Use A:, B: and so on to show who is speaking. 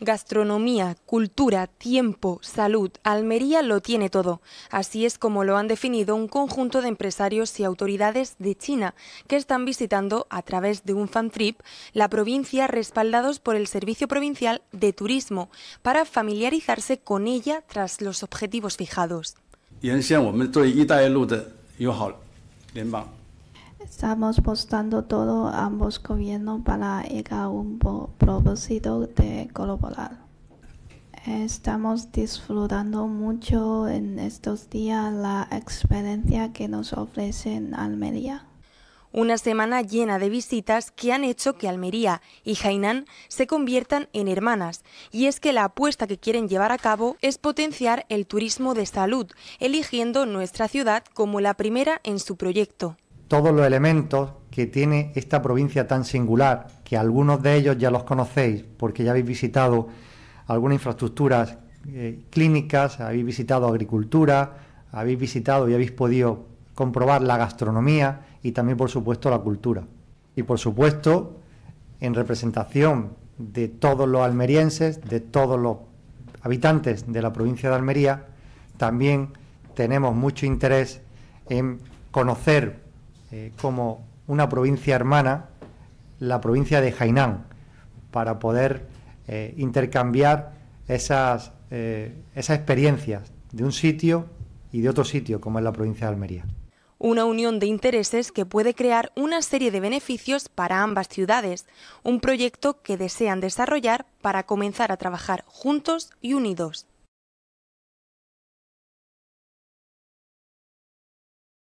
A: Gastronomía, cultura, tiempo, salud, Almería lo tiene todo. Así es como lo han definido un conjunto de empresarios y autoridades de China que están visitando a través de un fan trip la provincia respaldados por el Servicio Provincial de Turismo para familiarizarse con ella tras los objetivos fijados.
B: Estamos postando todo ambos gobiernos para llegar a un propósito de colaborar. Estamos disfrutando mucho
A: en estos días la experiencia que nos ofrecen Almería. Una semana llena de visitas que han hecho que Almería y Hainan se conviertan en hermanas. Y es que la apuesta que quieren llevar a cabo es potenciar el turismo de salud, eligiendo nuestra ciudad como la primera en su proyecto
C: todos los elementos que tiene esta provincia tan singular, que algunos de ellos ya los conocéis porque ya habéis visitado algunas infraestructuras eh, clínicas, habéis visitado agricultura, habéis visitado y habéis podido comprobar la gastronomía y también, por supuesto, la cultura. Y, por supuesto, en representación de todos los almerienses, de todos los habitantes de la provincia de Almería, también tenemos mucho interés en conocer eh, como una provincia hermana, la provincia de Hainan, para poder eh, intercambiar esas, eh, esas experiencias de un sitio y de otro sitio, como es la provincia de Almería.
A: Una unión de intereses que puede crear una serie de beneficios para ambas ciudades, un proyecto que desean desarrollar
C: para comenzar a trabajar juntos y unidos.